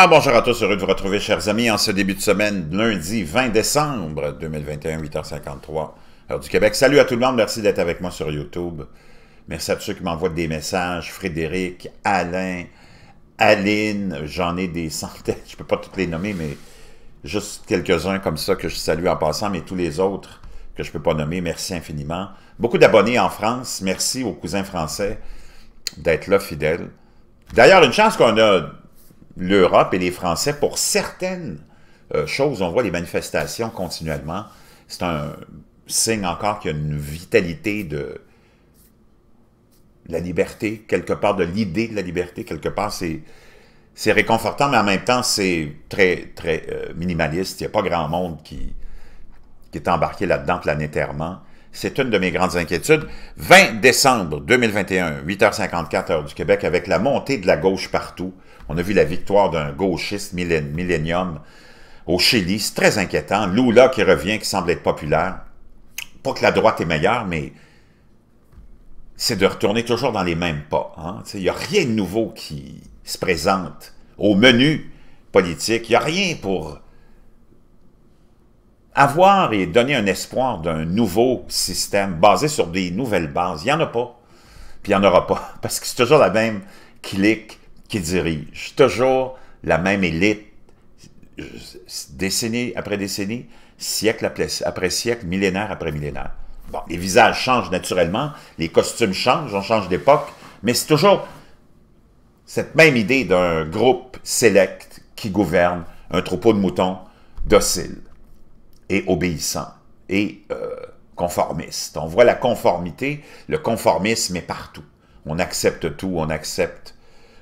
Ah, bonjour à tous, heureux de vous retrouver chers amis en ce début de semaine, lundi 20 décembre 2021, 8h53, heure du Québec. Salut à tout le monde, merci d'être avec moi sur YouTube. Merci à tous ceux qui m'envoient des messages, Frédéric, Alain, Aline, j'en ai des centaines, je peux pas toutes les nommer, mais juste quelques-uns comme ça que je salue en passant, mais tous les autres que je ne peux pas nommer, merci infiniment. Beaucoup d'abonnés en France, merci aux cousins français d'être là fidèles. D'ailleurs, une chance qu'on a l'Europe et les Français pour certaines euh, choses. On voit les manifestations continuellement. C'est un signe encore qu'il y a une vitalité de la liberté, quelque part, de l'idée de la liberté, quelque part, c'est... réconfortant, mais en même temps, c'est très, très euh, minimaliste. Il n'y a pas grand monde qui, qui est embarqué là-dedans planétairement. C'est une de mes grandes inquiétudes. 20 décembre 2021, 8h54 heure du Québec, avec la montée de la gauche partout, on a vu la victoire d'un gauchiste millenium au Chili. C'est très inquiétant. Lula qui revient, qui semble être populaire. Pas que la droite est meilleure, mais c'est de retourner toujours dans les mêmes pas. Il hein. n'y a rien de nouveau qui se présente au menu politique. Il n'y a rien pour avoir et donner un espoir d'un nouveau système basé sur des nouvelles bases. Il n'y en a pas. Puis il n'y en aura pas. Parce que c'est toujours la même clique qui dirige. Toujours la même élite, décennie après décennie, siècle après, siècle, millénaire après millénaire. Bon, les visages changent naturellement, les costumes changent, on change d'époque, mais c'est toujours cette même idée d'un groupe sélect qui gouverne un troupeau de moutons docile et obéissant et euh, conformiste. On voit la conformité, le conformisme est partout. On accepte tout, on accepte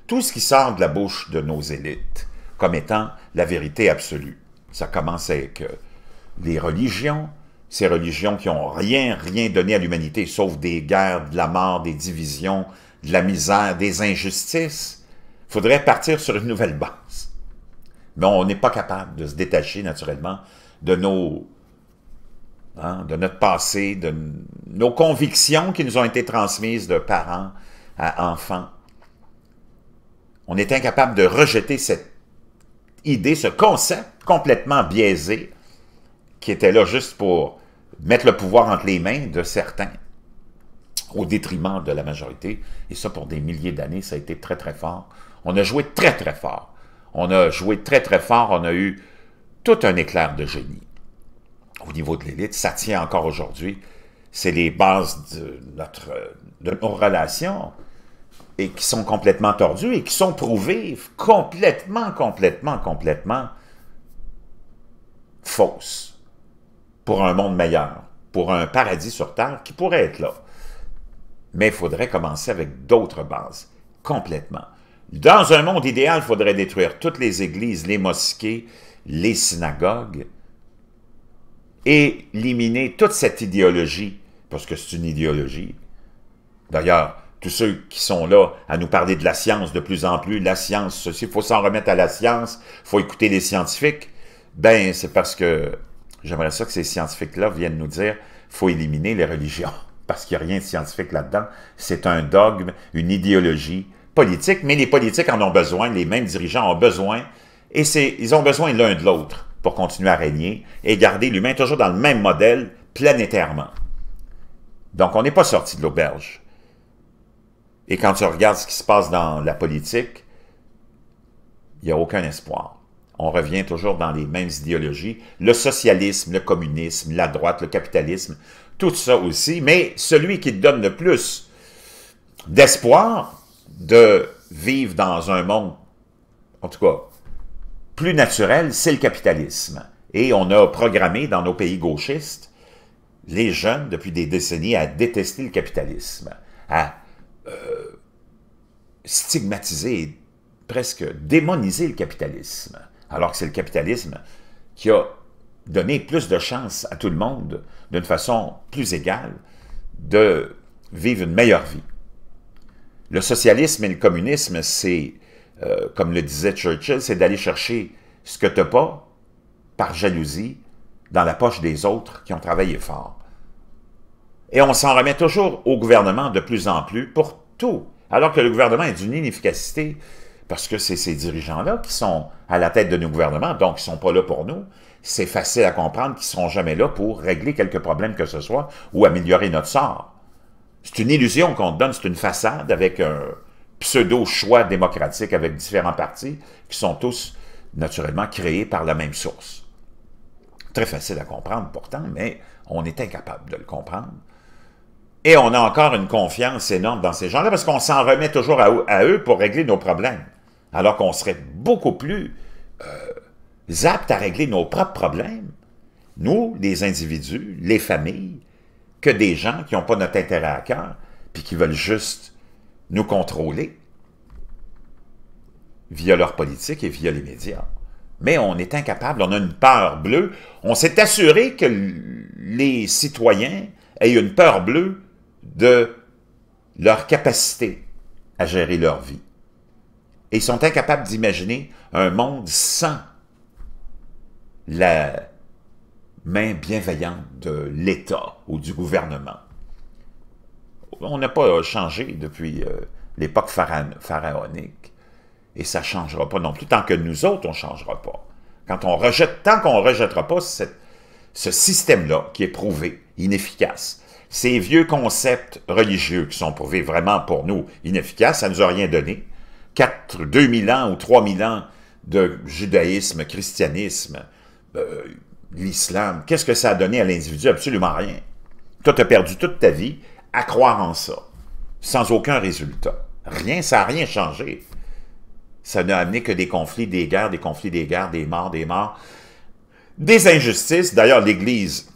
tout ce qui sort de la bouche de nos élites comme étant la vérité absolue. Ça commence avec euh, les religions, ces religions qui n'ont rien, rien donné à l'humanité, sauf des guerres, de la mort, des divisions, de la misère, des injustices. faudrait partir sur une nouvelle base. Mais on n'est pas capable de se détacher, naturellement, de nos... Hein, de notre passé, de nos convictions qui nous ont été transmises de parents à enfants on est incapable de rejeter cette idée, ce concept complètement biaisé qui était là juste pour mettre le pouvoir entre les mains de certains au détriment de la majorité. Et ça, pour des milliers d'années, ça a été très, très fort. On a joué très, très fort. On a joué très, très fort. On a eu tout un éclair de génie au niveau de l'élite. Ça tient encore aujourd'hui. C'est les bases de, notre, de nos relations et qui sont complètement tordus et qui sont prouvés complètement, complètement, complètement fausses pour un monde meilleur, pour un paradis sur Terre qui pourrait être là. Mais il faudrait commencer avec d'autres bases, complètement. Dans un monde idéal, il faudrait détruire toutes les églises, les mosquées, les synagogues, et éliminer toute cette idéologie, parce que c'est une idéologie. D'ailleurs, tous ceux qui sont là à nous parler de la science de plus en plus, la science, ceci, il faut s'en remettre à la science, il faut écouter les scientifiques, ben c'est parce que j'aimerais ça que ces scientifiques-là viennent nous dire faut éliminer les religions, parce qu'il n'y a rien de scientifique là-dedans. C'est un dogme, une idéologie politique, mais les politiques en ont besoin, les mêmes dirigeants ont besoin, et ils ont besoin l'un de l'autre pour continuer à régner et garder l'humain toujours dans le même modèle planétairement. Donc on n'est pas sorti de l'auberge. Et quand tu regardes ce qui se passe dans la politique, il n'y a aucun espoir. On revient toujours dans les mêmes idéologies. Le socialisme, le communisme, la droite, le capitalisme, tout ça aussi. Mais celui qui te donne le plus d'espoir de vivre dans un monde, en tout cas, plus naturel, c'est le capitalisme. Et on a programmé dans nos pays gauchistes les jeunes depuis des décennies à détester le capitalisme, à euh, stigmatiser et presque démoniser le capitalisme, alors que c'est le capitalisme qui a donné plus de chances à tout le monde, d'une façon plus égale, de vivre une meilleure vie. Le socialisme et le communisme, c'est, euh, comme le disait Churchill, c'est d'aller chercher ce que tu n'as pas, par jalousie, dans la poche des autres qui ont travaillé fort. Et on s'en remet toujours au gouvernement de plus en plus pour tout. Alors que le gouvernement est d'une inefficacité, parce que c'est ces dirigeants-là qui sont à la tête de nos gouvernements, donc ils ne sont pas là pour nous. C'est facile à comprendre qu'ils ne seront jamais là pour régler quelques problèmes que ce soit ou améliorer notre sort. C'est une illusion qu'on donne, c'est une façade avec un pseudo-choix démocratique avec différents partis qui sont tous naturellement créés par la même source. Très facile à comprendre pourtant, mais on est incapable de le comprendre. Et on a encore une confiance énorme dans ces gens-là parce qu'on s'en remet toujours à, eux pour régler nos problèmes. Alors qu'on serait beaucoup plus euh, aptes à régler nos propres problèmes, nous, les individus, les familles, que des gens qui n'ont pas notre intérêt à cœur puis qui veulent juste nous contrôler via leur politique et via les médias. Mais on est incapable, on a une peur bleue. On s'est assuré que les citoyens aient une peur bleue de leur capacité à gérer leur vie. Et ils sont incapables d'imaginer un monde sans la main bienveillante de l'État ou du gouvernement. On n'a pas changé depuis euh, l'époque pharaonique et ça ne changera pas non plus. Tant que nous autres, on ne changera pas. Quand on rejette, tant qu'on ne rejettera pas ce système-là qui est prouvé, inefficace, ces vieux concepts religieux qui sont prouvés vraiment pour nous inefficaces, ça ne nous a rien donné. 4, mille ans ou 3000 ans de judaïsme, christianisme, euh, l'islam, qu'est-ce que ça a donné à l'individu? Absolument rien. Toi, tu as perdu toute ta vie à croire en ça, sans aucun résultat. Rien, ça n'a rien changé. Ça n'a amené que des conflits, des guerres, des conflits, des guerres, des morts, des morts, des injustices. D'ailleurs, l'Église,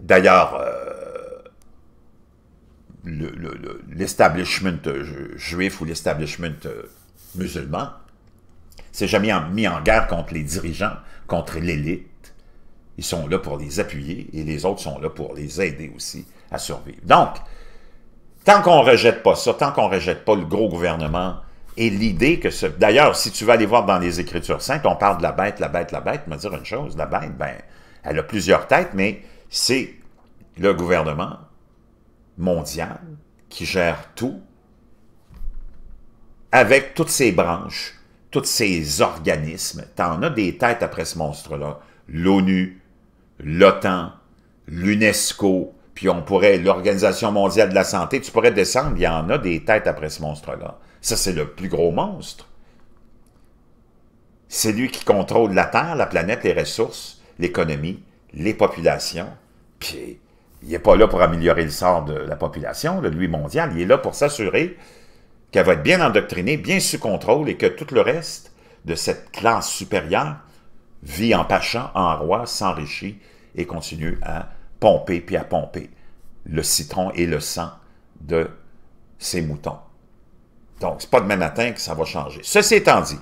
d'ailleurs, euh, l'establishment le, euh, juif ou l'establishment euh, musulman C'est jamais mis en guerre contre les dirigeants, contre l'élite. Ils sont là pour les appuyer et les autres sont là pour les aider aussi à survivre. Donc, tant qu'on ne rejette pas ça, tant qu'on ne rejette pas le gros gouvernement et l'idée que ce... D'ailleurs, si tu vas aller voir dans les Écritures saintes, on parle de la bête, la bête, la bête. Me dire une chose, la bête, ben, elle a plusieurs têtes, mais c'est le gouvernement, mondiale qui gère tout, avec toutes ses branches, tous ses organismes. en as des têtes après ce monstre-là. L'ONU, l'OTAN, l'UNESCO, puis on pourrait, l'Organisation mondiale de la santé, tu pourrais descendre, il y en a des têtes après ce monstre-là. Ça, c'est le plus gros monstre. C'est lui qui contrôle la Terre, la planète, les ressources, l'économie, les populations, puis il n'est pas là pour améliorer le sort de la population, le lui mondial, il est là pour s'assurer qu'elle va être bien endoctrinée, bien sous contrôle et que tout le reste de cette classe supérieure vit en pachant, en roi, s'enrichit et continue à pomper puis à pomper le citron et le sang de ses moutons. Donc, c'est pas demain matin que ça va changer. Ceci étant dit,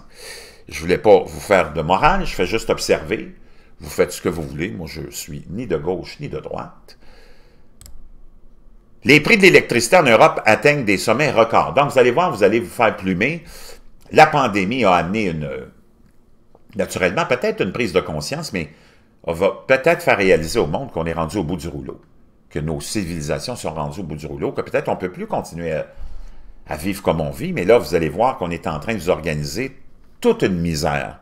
je voulais pas vous faire de morale, je fais juste observer. Vous faites ce que vous voulez. Moi, je suis ni de gauche ni de droite. Les prix de l'électricité en Europe atteignent des sommets records. Donc, vous allez voir, vous allez vous faire plumer. La pandémie a amené une, naturellement, peut-être une prise de conscience, mais on va peut-être faire réaliser au monde qu'on est rendu au bout du rouleau, que nos civilisations sont rendues au bout du rouleau, que peut-être on ne peut plus continuer à, vivre comme on vit, mais là, vous allez voir qu'on est en train de vous organiser toute une misère.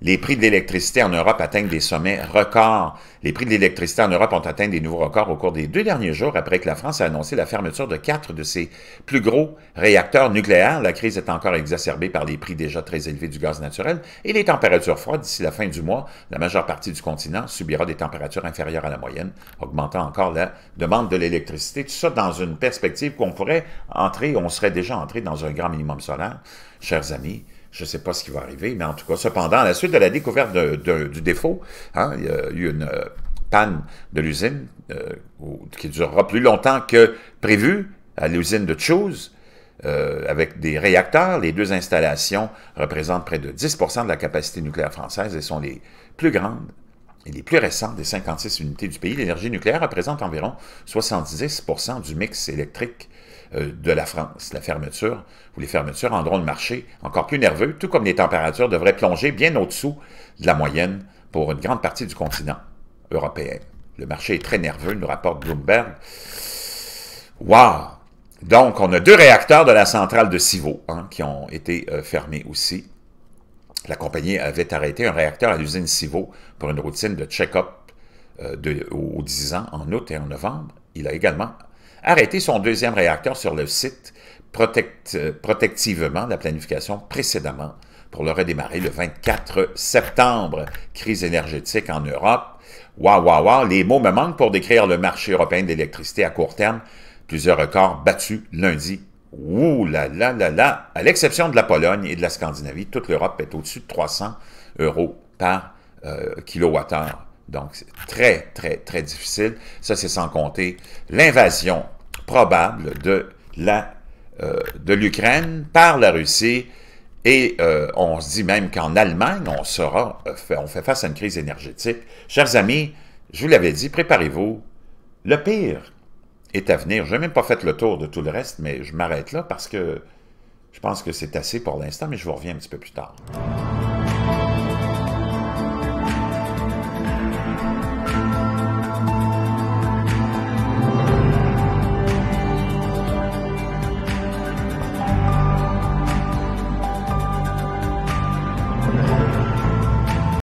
Les prix de l'électricité en Europe atteignent des sommets records. Les prix de l'électricité en Europe ont atteint des nouveaux records au cours des deux derniers jours après que la France a annoncé la fermeture de quatre de ses plus gros réacteurs nucléaires. La crise est encore exacerbée par les prix déjà très élevés du gaz naturel et les températures froides. D'ici la fin du mois, la majeure partie du continent subira des températures inférieures à la moyenne, augmentant encore la demande de l'électricité. Tout ça dans une perspective qu'on pourrait entrer, on serait déjà entré dans un grand minimum solaire. Chers amis, je ne sais pas ce qui va arriver, mais en tout cas, cependant, à la suite de la découverte du défaut, hein, il y a eu une euh, panne de l'usine euh, qui durera plus longtemps que prévu à l'usine de Choose. Euh, avec des réacteurs, les deux installations représentent près de 10 de la capacité nucléaire française et sont les plus grandes et les plus récentes des 56 unités du pays. L'énergie nucléaire représente environ 70 du mix électrique euh, de la France. La fermeture ou les fermetures rendront le marché encore plus nerveux, tout comme les températures devraient plonger bien au-dessous de la moyenne pour une grande partie du continent européen. Le marché est très nerveux, nous rapporte Bloomberg. Wow! Donc, on a deux réacteurs de la centrale de Civaux hein, qui ont été euh, fermés aussi. La compagnie avait arrêté un réacteur à l'usine Civaux pour une routine de check-up euh, aux 10 ans en août et en novembre. Il a également Arrêter son deuxième réacteur sur le site euh, protectivement la planification précédemment pour le redémarrer le 24 septembre. Crise énergétique en Europe. Waouh, waouh, waouh, les mots me manquent pour décrire le marché européen d'électricité à court terme. Plusieurs records battus lundi. Ouh là là là là! À l'exception de la Pologne et de la Scandinavie, toute l'Europe est au-dessus de 300 euros par kWh. Euh, kilowattheure. Donc, c'est très, très, très difficile. Ça, c'est sans compter l'invasion probable de la euh, de l'Ukraine par la Russie. Et euh, on se dit même qu'en Allemagne, on sera, euh, on fait face à une crise énergétique. Chers amis, je vous l'avais dit, préparez-vous. Le pire est à venir. Je n'ai même pas fait le tour de tout le reste, mais je m'arrête là parce que je pense que c'est assez pour l'instant, mais je vous reviens un petit peu plus tard.